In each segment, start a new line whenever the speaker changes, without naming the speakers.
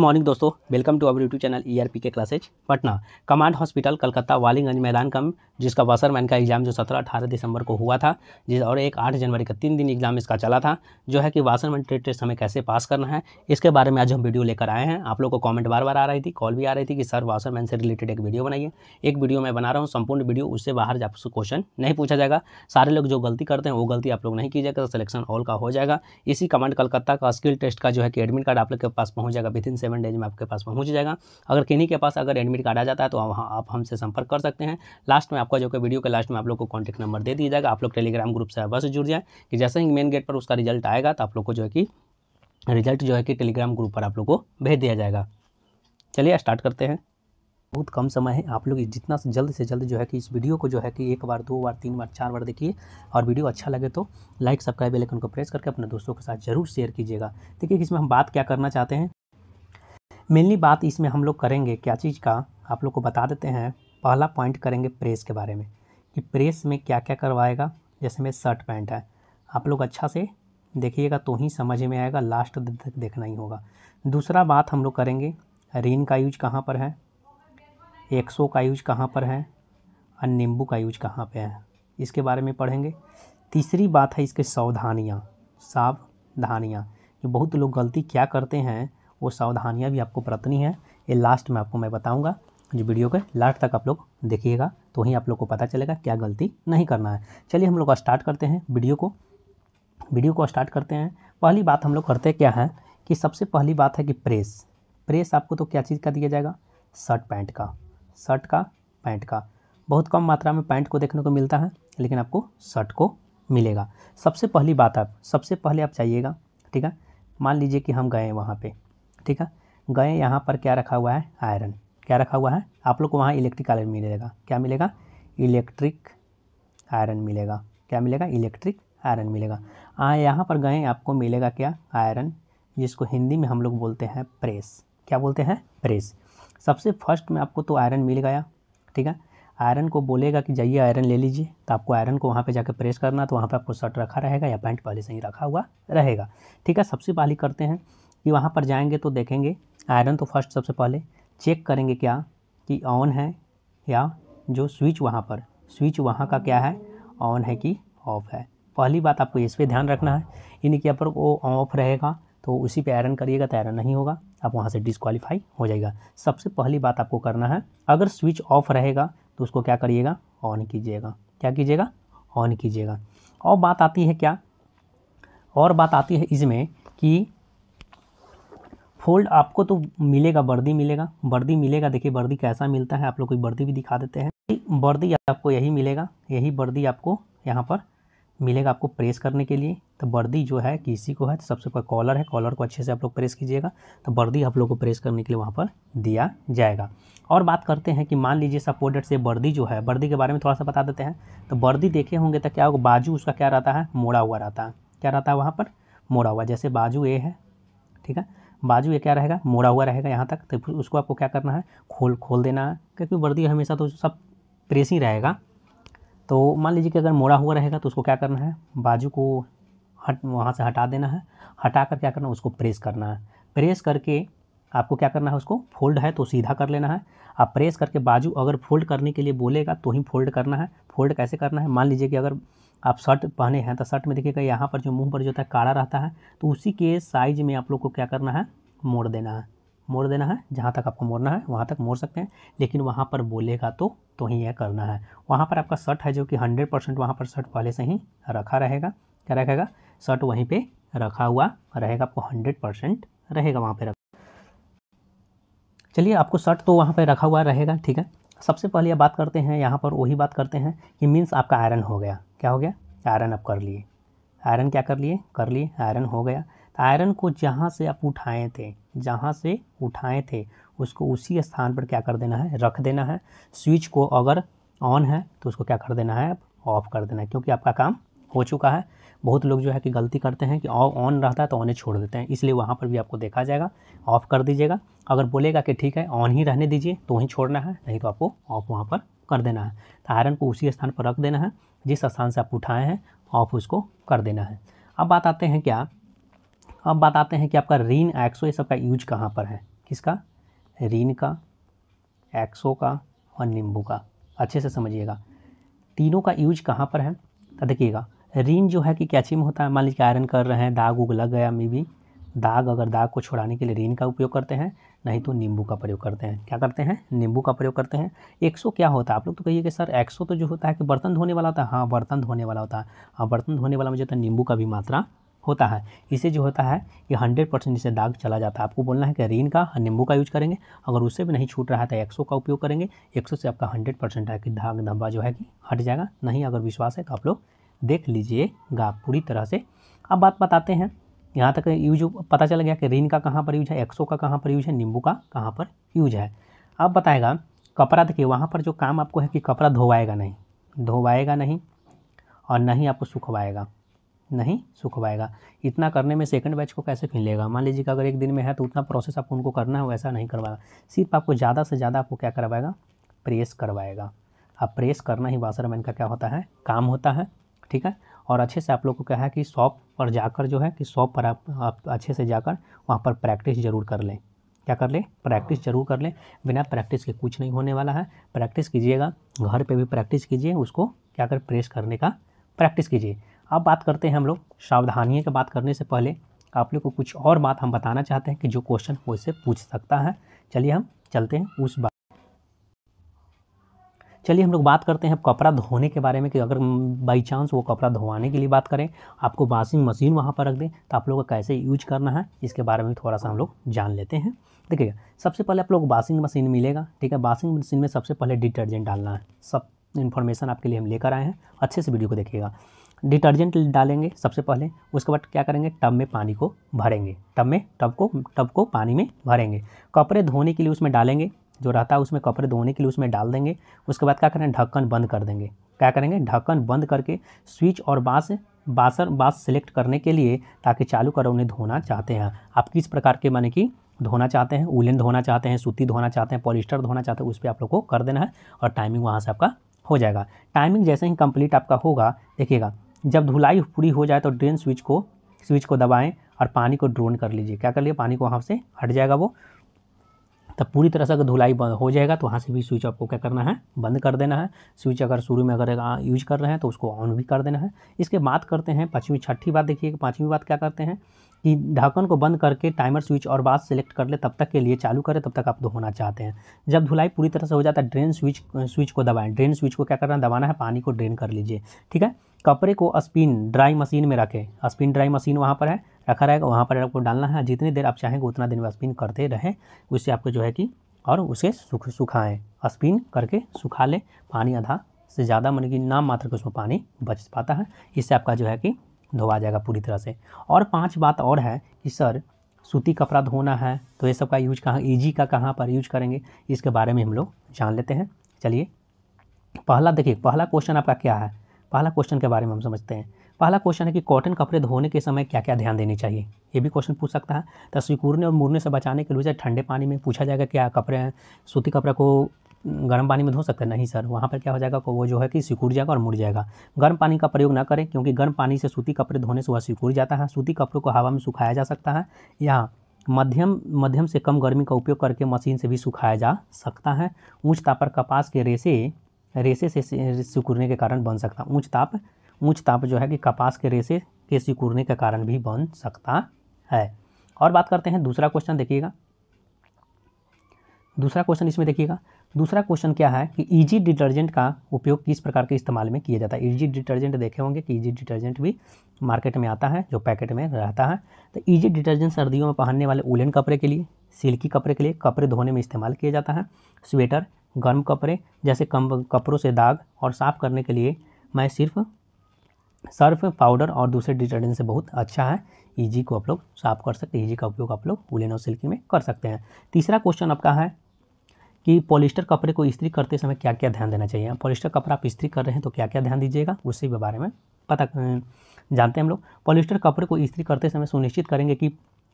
morning दोस्तों welcome to our YouTube channel ERP के classes Patna command hospital Calcutta वालिंगगंज मैदान कम जिसका वासरमैन का एग्जाम जो 17 18 दिसंबर को हुआ था जिस और एक 8 जनवरी का तीन दिन एग्जाम इसका चला था जो है कि वासरमैन ट्रेड टेस्ट हमें कैसे पास करना है इसके बारे में आज हम वीडियो लेकर आए हैं आप लोग को कॉमेंट बार बार आ रही थी कॉल भी आ रही थी कि सर वासरमैन से रिलेटेड एक वीडियो बनाइए एक वीडियो मैं बना रहा हूँ संपूर्ण वीडियो उससे बाहर आपसे क्वेश्चन नहीं पूछा जाएगा सारे लोग जो गलती करते हैं वो गलती आप लोग नहीं की जाएगा सिलेक्शन ऑल का हो जाएगा इसी कमांड कलकत्ता का स्किल टेस्ट का जो है कि एडमिट कार्ड आप लोग के पास पहुँच जाएगा विद इन सेवन डेज में आपके पास पहुंच जाएगा अगर किन्हीं के पास अगर एडमिट कार्ड आ जाता है तो वहाँ आप हमसे संपर्क कर सकते हैं लास्ट में आपका जो कि वीडियो के लास्ट में आप लोग को कॉन्टैक्ट नंबर दे दिया जाएगा आप लोग टेलीग्राम ग्रुप से अवश्य जुड़ जाए कि जैसे ही मेन गेट पर उसका रिजल्ट आएगा तो आप लोग को जो है कि रिजल्ट जो है कि टेलीग्राम ग्रुप पर आप लोग को भेज दिया जाएगा चलिए स्टार्ट करते हैं बहुत कम समय है आप लोग जितना से जल्द से जल्द जो है कि इस वीडियो को जो है कि एक बार दो बार तीन बार चार बार देखिए और वीडियो अच्छा लगे तो लाइक सब्सक्राइब बेल आइकन को प्रेस करके अपने दोस्तों के साथ जरूर शेयर कीजिएगा देखिए इसमें हम बात क्या करना चाहते हैं मेनली बात इसमें हम लोग करेंगे क्या चीज़ का आप लोग को बता देते हैं पहला पॉइंट करेंगे प्रेस के बारे में कि प्रेस में क्या क्या करवाएगा जैसे में शर्ट पैंट है आप लोग अच्छा से देखिएगा तो ही समझ में आएगा लास्ट तक देखना ही होगा दूसरा बात हम लोग करेंगे रेन का यूज कहाँ पर है एक्सो का यूज कहाँ पर है और नींबू का यूज कहाँ पर है इसके बारे में पढ़ेंगे तीसरी बात है इसके सावधानियाँ सावधानियाँ जो बहुत लोग गलती क्या करते हैं वो सावधानियाँ भी आपको बरतनी है ये लास्ट में आपको मैं बताऊँगा जो वीडियो के लास्ट तक आप लोग देखिएगा तो ही आप लोग को पता चलेगा क्या गलती नहीं करना है चलिए हम लोग स्टार्ट करते हैं वीडियो को वीडियो को स्टार्ट करते हैं पहली बात हम लोग करते क्या है कि सबसे पहली बात है कि प्रेस प्रेस आपको तो क्या चीज़ का दिया जाएगा शर्ट पैंट का शर्ट का पैंट का बहुत कम मात्रा में पैंट को देखने को मिलता है लेकिन आपको शर्ट को मिलेगा सबसे पहली बात आप सबसे पहले आप चाहिएगा ठीक है मान लीजिए कि हम गए वहाँ पर ठीक है गए यहाँ पर क्या रखा हुआ है आयरन क्या रखा हुआ है आप लोग को वहाँ इलेक्ट्रिक आयरन मिलेगा क्या मिलेगा इलेक्ट्रिक आयरन मिलेगा क्या मिलेगा इलेक्ट्रिक आयरन मिलेगा आ हाँ, यहाँ पर गए आपको मिलेगा क्या आयरन जिसको हिंदी में हम लोग बोलते हैं प्रेस क्या बोलते हैं प्रेस सबसे फर्स्ट में आपको तो आयरन मिल गया ठीक है आयरन को बोलेगा कि जाइए आयरन ले लीजिए तो आपको आयरन को वहाँ पे जाकर प्रेस करना तो वहाँ पे आपको शर्ट रखा रहेगा या पैंट पहले से ही रखा हुआ रहेगा ठीक है सबसे पहले करते हैं कि वहाँ पर जाएंगे तो देखेंगे आयरन तो फर्स्ट सबसे पहले चेक करेंगे क्या कि ऑन है या जो स्विच वहाँ पर स्विच वहाँ का क्या है ऑन है कि ऑफ है पहली बात आपको इस पर ध्यान रखना है यानी कि यहाँ पर वो ऑफ रहेगा तो उसी पे आयरन करिएगा तो आयरन नहीं होगा आप वहाँ से डिसक्वालीफाई हो जाएगा सबसे पहली बात आपको करना है अगर स्विच ऑफ रहेगा तो उसको क्या करिएगा ऑन कीजिएगा क्या कीजिएगा ऑन कीजिएगा और बात आती है क्या और बात आती है इसमें कि फोल्ड आपको तो मिलेगा वर्दी मिलेगा वर्दी मिलेगा देखिए वर्दी कैसा मिलता है आप लोग कोई वर्दी भी दिखा देते हैं वर्दी आपको यही मिलेगा यही वर्दी आपको यहाँ पर मिलेगा आपको प्रेस करने के लिए तो वर्दी जो है किसी को है तो सबसे ऊपर कॉलर है कॉलर को अच्छे से आप लोग प्रेस कीजिएगा तो वर्दी आप लोग को प्रेस करने के लिए वहाँ पर दिया जाएगा और बात करते हैं कि मान लीजिए सपोर्टेड से वर्दी जो है वर्दी के बारे में थोड़ा सा बता देते हैं तो वर्दी देखे होंगे तो क्या होगा बाजू उसका क्या रहता है मोड़ा हुआ रहता है क्या रहता है वहाँ पर मोड़ा हुआ जैसे बाजू ए है ठीक है बाजू ये क्या रहेगा मोड़ा हुआ रहेगा यहाँ तक तो फिर उसको आपको क्या करना है खोल खोल देना है क्योंकि वर्दी हमेशा तो सब प्रेस ही रहेगा तो मान लीजिए कि अगर मोड़ा हुआ रहेगा तो उसको क्या करना है बाजू को हट वहाँ से हटा देना है हटा कर क्या करना है उसको प्रेस करना है प्रेस करके आपको क्या करना है उसको फोल्ड है तो सीधा कर लेना है आप प्रेस करके बाजू अगर फोल्ड करने के लिए बोलेगा तो ही फोल्ड करना है फोल्ड कैसे करना है मान लीजिए कि अगर आप शर्ट पहने हैं तो शर्ट में देखिएगा यहाँ पर जो मुंह पर जो होता है काड़ा रहता है तो उसी के साइज में आप लोग को क्या करना है मोड़ देना है मोड़ देना है जहाँ तक आपको मोड़ना है वहाँ तक मोड़ सकते हैं लेकिन वहाँ पर बोलेगा तो तो ही यह करना है वहाँ पर आपका शर्ट है जो कि हंड्रेड परसेंट वहाँ पर शर्ट पहले से ही रखा रहेगा क्या रखेगा शर्ट वहीं पे रखा हुआ रहेगा आपको हंड्रेड परसेंट रहेगा वहाँ पे रख चलिए आपको शर्ट तो वहाँ पर रखा हुआ रहेगा ठीक है सबसे पहले बात करते हैं यहाँ पर वही बात करते हैं कि मीन्स आपका आयरन हो गया क्या हो गया आयरन आप कर लिए आयरन क्या कर लिए कर लिए आयरन हो गया तो आयरन को जहाँ से आप उठाए थे जहाँ से उठाए थे उसको उसी स्थान पर क्या कर देना है रख देना है स्विच को अगर ऑन है तो उसको क्या कर देना है आप ऑफ़ कर देना है क्योंकि आपका काम हो चुका है बहुत लोग जो है कि गलती करते हैं कि ऑन रहता है तो ऑन ही छोड़ देते हैं इसलिए वहाँ पर भी आपको देखा जाएगा ऑफ़ कर दीजिएगा अगर बोलेगा कि ठीक है ऑन ही रहने दीजिए तो वहीं छोड़ना है नहीं तो आपको ऑफ़ वहाँ पर कर देना है तो आयरन को उसी स्थान पर रख देना है जिस स्थान से आप उठाए हैं ऑफ उसको कर देना है अब बात आते हैं क्या अब बात आते हैं कि आपका रीन एक्सो ये सब का यूज कहाँ पर है किसका रीन का एक्सो का और नींबू का अच्छे से समझिएगा तीनों का यूज कहाँ पर है तो देखिएगा रीन जो है कि कैची में होता है मान लीजिए आयरन कर रहे हैं दाग उग लग गया मे भी दाग अगर दाग को छुड़ाने के लिए रीन का उपयोग करते हैं नहीं तो नींबू का प्रयोग करते हैं क्या करते हैं नींबू का प्रयोग करते हैं एक्सो क्या होता है आप लोग तो कहिए कि सर एक्सो तो जो होता है कि बर्तन धोने वाला होता है हाँ बर्तन धोने वाला होता है हाँ बर्तन धोने वाला में जो होता है नींबू का भी मात्रा होता है इसे जो होता है ये हंड्रेड परसेंट इसे दाग चला जाता है आपको बोलना है कि रीन का नींबू का यूज करेंगे अगर उससे भी नहीं छूट रहा है तो एक्सो का उपयोग करेंगे एक्सो से आपका हंड्रेड परसेंट है कि दाग धब्बा जो है कि हट जाएगा नहीं अगर विश्वास है तो आप लोग देख लीजिएगा पूरी तरह से अब बात बताते हैं यहाँ तक यूज पता चल गया कि रिन का कहाँ पर यूज है एक्सो का कहाँ पर यूज है नींबू का कहाँ पर यूज है अब बताएगा कपड़ा देखिए वहाँ पर जो काम आपको है कि कपड़ा धोवाएगा नहीं धोवाएगा नहीं और नहीं आपको सुखवाएगा नहीं सुखवाएगा इतना करने में सेकंड बैच को कैसे फिन लेगा मान लीजिए कि अगर एक दिन में है तो उतना प्रोसेस आपको उनको करना है वैसा नहीं करवाएगा सिर्फ आपको ज़्यादा से ज़्यादा आपको क्या करवाएगा प्रेस करवाएगा अब प्रेस करना ही वाशरमैन का क्या होता है काम होता है ठीक है और अच्छे से आप लोग को क्या है कि शॉप पर जाकर जो है कि शॉप पर आप, आप अच्छे से जाकर वहाँ पर प्रैक्टिस ज़रूर कर लें क्या कर लें प्रैक्टिस जरूर कर लें बिना प्रैक्टिस के कुछ नहीं होने वाला है प्रैक्टिस कीजिएगा घर पर भी प्रैक्टिस कीजिए उसको क्या कर प्रेस करने का प्रैक्टिस कीजिए अब बात करते हैं हम लोग सावधानियों की बात करने से पहले आप लोग को कुछ और बात हम बताना चाहते हैं कि जो क्वेश्चन वैसे पूछ सकता है चलिए हम चलते हैं उस बात चलिए हम लोग बात करते हैं कपड़ा धोने के बारे में कि अगर बाई चांस वो कपड़ा धोवाने के लिए बात करें आपको वॉशिंग मशीन वहाँ पर रख दें तो आप लोगों को कैसे यूज करना है इसके बारे में थोड़ा सा हम लोग जान लेते हैं देखिएगा सबसे पहले आप लोग वॉशिंग मशीन मिलेगा ठीक है वॉशिंग मशीन में सबसे पहले डिटर्जेंट डालना है सब इन्फॉर्मेशन आपके लिए हम लेकर आए हैं अच्छे से वीडियो को देखिएगा डिटर्जेंट डालेंगे सबसे पहले उसके बाद क्या करेंगे टब में पानी को भरेंगे टब में टब को टब को पानी में भरेंगे कपड़े धोने के लिए उसमें डालेंगे जो रहता है उसमें कपड़े धोने के लिए उसमें डाल देंगे उसके बाद क्या करेंगे ढक्कन बंद कर देंगे क्या करेंगे ढक्कन बंद करके स्विच और बाँस बासर बाँस सेलेक्ट करने के लिए ताकि चालू करो उन्हें धोना चाहते हैं आप किस प्रकार के माने कि धोना चाहते हैं उलन धोना चाहते हैं सूती धोना चाहते हैं पॉलिस्टर धोना चाहते हैं उस पर आप लोग को कर देना है और टाइमिंग वहाँ से आपका हो जाएगा टाइमिंग जैसे ही कंप्लीट आपका होगा देखिएगा जब धुलाई पूरी हो जाए तो ड्रेन स्विच को स्विच को दबाएं और पानी को ड्रोन कर लीजिए क्या कर लिए पानी को वहाँ से हट जाएगा वो तब पूरी तरह से अगर धुलाई हो जाएगा तो वहाँ से भी स्विच आपको क्या करना है बंद कर देना है स्विच अगर शुरू में अगर यूज कर रहे हैं तो उसको ऑन भी कर देना है इसके बाद करते हैं पाँचवीं छठी बात देखिए पाँचवीं बात क्या करते हैं कि ढक्कन को बंद करके टाइमर स्विच और बात सेलेक्ट कर ले तब तक के लिए चालू करें तब तक आप धोना चाहते हैं जब धुलाई पूरी तरह से हो जाता है ड्रेन स्विच स्विच को दबाएं ड्रेन स्विच को क्या करना है दबाना है पानी को ड्रेन कर लीजिए ठीक है कपड़े को स्पिन ड्राई मशीन में रखें स्पिन ड्राई मशीन वहाँ पर है रखा रहेगा वहाँ पर आपको डालना है जितनी देर आप चाहेंगे उतना दिन में स्पिन करते रहें उससे आपको जो है कि और उसे सुख सुखाएँ स्पिन करके सुखा लें पानी आधा से ज़्यादा मतलब कि नाम मात्र के उसमें पानी बच पाता है इससे आपका जो है कि धोवा जाएगा पूरी तरह से और पांच बात और है कि सर सूती कपड़ा धोना है तो ये सब का यूज कहाँ ईजी e का कहाँ पर यूज करेंगे इसके बारे में हम लोग जान लेते हैं चलिए पहला देखिए पहला क्वेश्चन आपका क्या है पहला क्वेश्चन के बारे में हम समझते हैं पहला क्वेश्चन है कि कॉटन कपड़े धोने के समय क्या क्या ध्यान देनी चाहिए ये भी क्वेश्चन पूछ सकता है तो सिकुड़ने और मुरने से बचाने के लिए ठंडे पानी में पूछा जाएगा क्या कपड़े हैं सूती कपड़ा को गर्म पानी में धो सकते हैं नहीं सर वहाँ पर क्या हो जाएगा वो जो है कि सिकुड़ जाएगा और मुड़ जाएगा गर्म पानी का प्रयोग ना करें क्योंकि गर्म पानी से सूती कपड़े धोने से वह सिकुड़ जाता है सूती कपड़ों को हवा में सुखाया जा सकता है या मध्यम मध्यम से कम गर्मी का उपयोग करके मशीन से भी सुखाया जा सकता है ऊंच ताप पर कपास के रेसे रेसे से सिकुड़ने के कारण बन सकता है ऊंच ताप ऊंच ताप जो है कि कपास के रेसे के सिकुड़ने के कारण भी बन सकता है और बात करते हैं दूसरा क्वेश्चन देखिएगा दूसरा क्वेश्चन इसमें देखिएगा दूसरा क्वेश्चन क्या है कि ईजी डिटर्जेंट का उपयोग किस प्रकार के इस्तेमाल में किया जाता है ईजी डिटर्जेंट देखे होंगे कि ईजी डिटर्जेंट भी मार्केट में आता है जो पैकेट में रहता है तो ईजी डिटर्जेंट सर्दियों में पहनने वाले उलन कपड़े के लिए सिल्की कपड़े के लिए कपड़े धोने में इस्तेमाल किया जाता है स्वेटर गर्म कपड़े जैसे कम कपड़ों से दाग और साफ़ करने के लिए मैं सिर्फ सर्फ पाउडर और दूसरे डिटर्जेंट से बहुत अच्छा है ईजी को आप लोग साफ कर सकते हैं ईजी का उपयोग आप लोग उलेन और सिल्की में कर सकते हैं तीसरा क्वेश्चन आपका है कि पॉलिस्टर कपड़े को इस्त्री करते समय क्या क्या ध्यान देना चाहिए पॉलिस्टर कपड़ा आप इस्त्री कर रहे हैं तो क्या क्या ध्यान दीजिएगा उसी के बारे में पता जानते हैं हम लोग पॉलिस्टर कपड़े को इस्त्री करते समय सुनिश्चित करेंगे कि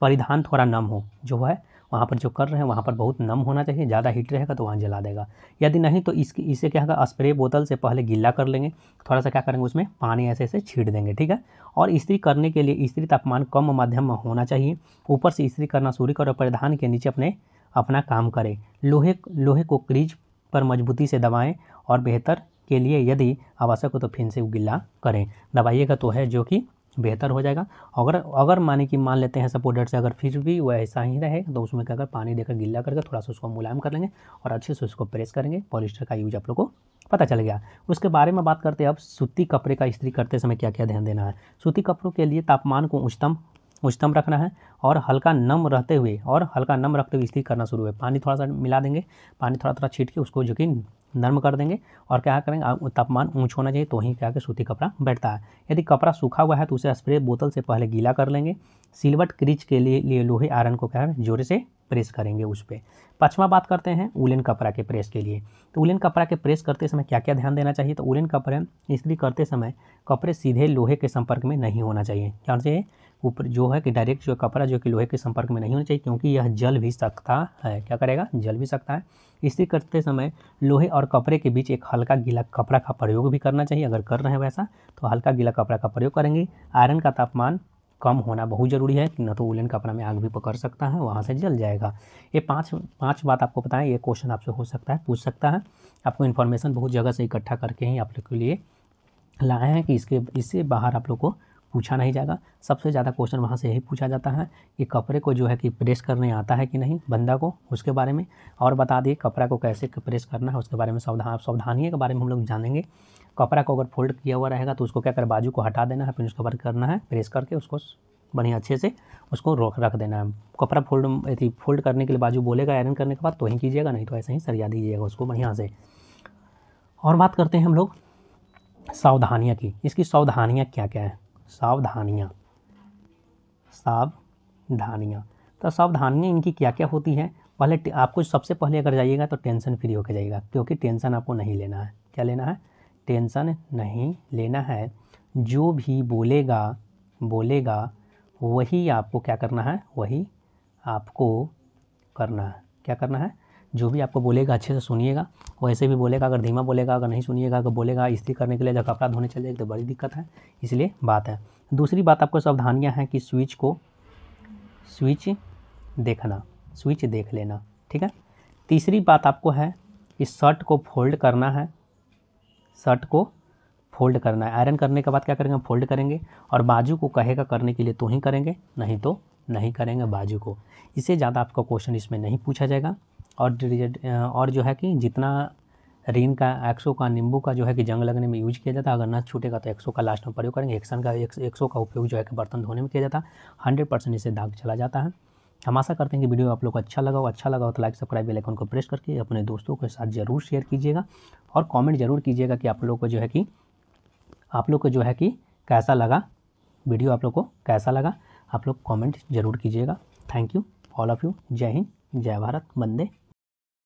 परिधान थोड़ा नम हो जो है वहाँ पर जो कर रहे हैं वहाँ पर बहुत नम होना चाहिए ज़्यादा हीट रहेगा तो वहाँ जला देगा यदि नहीं तो इसकी इसे क्या होगा स्प्रे बोतल से पहले गीला कर लेंगे थोड़ा सा क्या करेंगे उसमें पानी ऐसे ऐसे छीट देंगे ठीक है और इस्त्री करने के लिए इस्त्री तापमान कम मध्यम में होना चाहिए ऊपर से इस्त्री करना सूर्य और परिधान के नीचे अपने अपना काम करें लोहे लोहे को क्रीज पर मजबूती से दबाएं और बेहतर के लिए यदि आवश्यक हो तो फिन से गिला करें दबाइएगा तो है जो कि बेहतर हो जाएगा अगर अगर माने कि मान लेते हैं सपोर्टर से अगर फिर भी वह ऐसा ही रहे तो उसमें क्या कर पानी देकर गिला करके थोड़ा सा उसको मुलायम कर लेंगे और अच्छे से उसको प्रेस करेंगे पॉलिस्टर का यूज आप लोग को पता चल गया उसके बारे में बात करते हैं अब सूती कपड़े का इस्त्री करते समय क्या क्या ध्यान देना है सूती कपड़ों के लिए तापमान को उच्चतम उच्चतम रखना है और हल्का नम रहते हुए और हल्का नम रखते हुए स्थिर करना शुरू है पानी थोड़ा सा मिला देंगे पानी थोड़ा थोड़ा छीट के उसको जो कि नर्म कर देंगे और क्या करेंगे तापमान ऊँच होना चाहिए तो ही क्या कि सूती कपड़ा बैठता है यदि कपड़ा सूखा हुआ है तो उसे स्प्रे बोतल से पहले गीला कर लेंगे सिलवट क्रीच के लिए लिए लोहे आयरन को क्या है जोरे से प्रेस करेंगे उस पर पचवा बात करते हैं उलिन कपड़ा के प्रेस के लिए तो उलिन कपड़ा के प्रेस करते समय क्या क्या ध्यान देना चाहिए तो उलिन कपड़े इस्त्री करते समय कपड़े सीधे लोहे के संपर्क में नहीं होना चाहिए क्या चाहिए ऊपर जो है कि डायरेक्ट जो कपड़ा जो कि लोहे के संपर्क में नहीं होना चाहिए क्योंकि यह जल भी सकता है क्या करेगा जल भी सकता है इसी करते समय लोहे और कपड़े के बीच एक हल्का गीला कपड़ा का प्रयोग भी करना चाहिए अगर कर रहे हैं वैसा तो हल्का गीला कपड़ा का प्रयोग करेंगे आयरन का तापमान कम होना बहुत ज़रूरी है कि न तो उलन कपड़ा में आग भी पकड़ सकता है वहाँ से जल जाएगा ये पांच पांच बात आपको पता है ये क्वेश्चन आपसे हो सकता है पूछ सकता है आपको इन्फॉर्मेशन बहुत जगह से इकट्ठा करके ही आप लोग के लिए लाए हैं कि इसके इससे बाहर आप लोग को पूछा नहीं जाएगा सबसे ज़्यादा क्वेश्चन वहाँ से यही पूछा जाता है कि कपड़े को जो है कि प्रेस करने आता है कि नहीं बंदा को उसके बारे में और बता दिए कपड़ा को कैसे प्रेस करना है उसके बारे में सावधान सावधानी के बारे में हम लोग जानेंगे कपड़ा को अगर फोल्ड किया हुआ रहेगा तो उसको क्या कर बाजू को हटा देना है फिर उसके बाद करना है प्रेस करके उसको बढ़िया अच्छे से उसको रोक रख देना है कपड़ा फोल्ड यदि फोल्ड करने के लिए बाजू बोलेगा आयरन करने के बाद तो ही कीजिएगा नहीं तो ऐसे ही सरिया दीजिएगा उसको बढ़िया से और बात करते हैं हम लोग सावधानियाँ की इसकी सावधानियाँ क्या क्या है सावधानियाँ सावधानियाँ तो सावधानियाँ इनकी क्या क्या होती हैं पहले आपको सबसे पहले अगर जाइएगा तो टेंशन फ्री होकर जाइएगा क्योंकि टेंशन आपको नहीं लेना है क्या लेना है टेंशन नहीं लेना है जो भी बोलेगा बोलेगा वही आपको क्या करना है वही आपको करना है क्या करना है जो भी आपको बोलेगा अच्छे से सुनिएगा वैसे भी बोलेगा अगर धीमा बोलेगा अगर नहीं सुनिएगा अगर बोलेगा इसलिए करने के लिए जब कपड़ा धोने चले तो बड़ी दिक्कत है इसलिए बात है दूसरी बात आपको सावधानियाँ हैं कि स्विच को स्विच देखना स्विच देख लेना ठीक है तीसरी बात आपको है कि शर्ट को फोल्ड करना है शर्ट को फोल्ड करना है आयरन करने के बाद क्या करेंगे फोल्ड करेंगे और बाजू को कहेगा करने के लिए तो ही करेंगे नहीं तो नहीं करेंगे बाजू को इससे ज़्यादा आपका क्वेश्चन इसमें नहीं पूछा जाएगा और और जो है कि जितना रीन का एक्सो का नींबू का जो है कि जंग लगने में यूज किया जाता है अगर ना छूटेगा तो एक्सो का लास्ट में प्रयोग करेंगे एक्सन का एक्सो का उपयोग जो है कि बर्तन धोने में किया जाता है हंड्रेड परसेंट इसे दाग चला जाता है हम आशा करते हैं कि वीडियो आप लोग को अच्छा लगा हो अच्छा लगा हो तो लाइक सब्सक्राइब बेल आइकन को प्रेस करके अपने दोस्तों के साथ जरूर शेयर कीजिएगा और कमेंट जरूर कीजिएगा कि आप लोग को जो है कि आप लोग को जो है कि कैसा लगा वीडियो आप लोग को कैसा लगा आप लोग कमेंट ज़रूर कीजिएगा thank you all of you जय हिंद जय भारत वंदे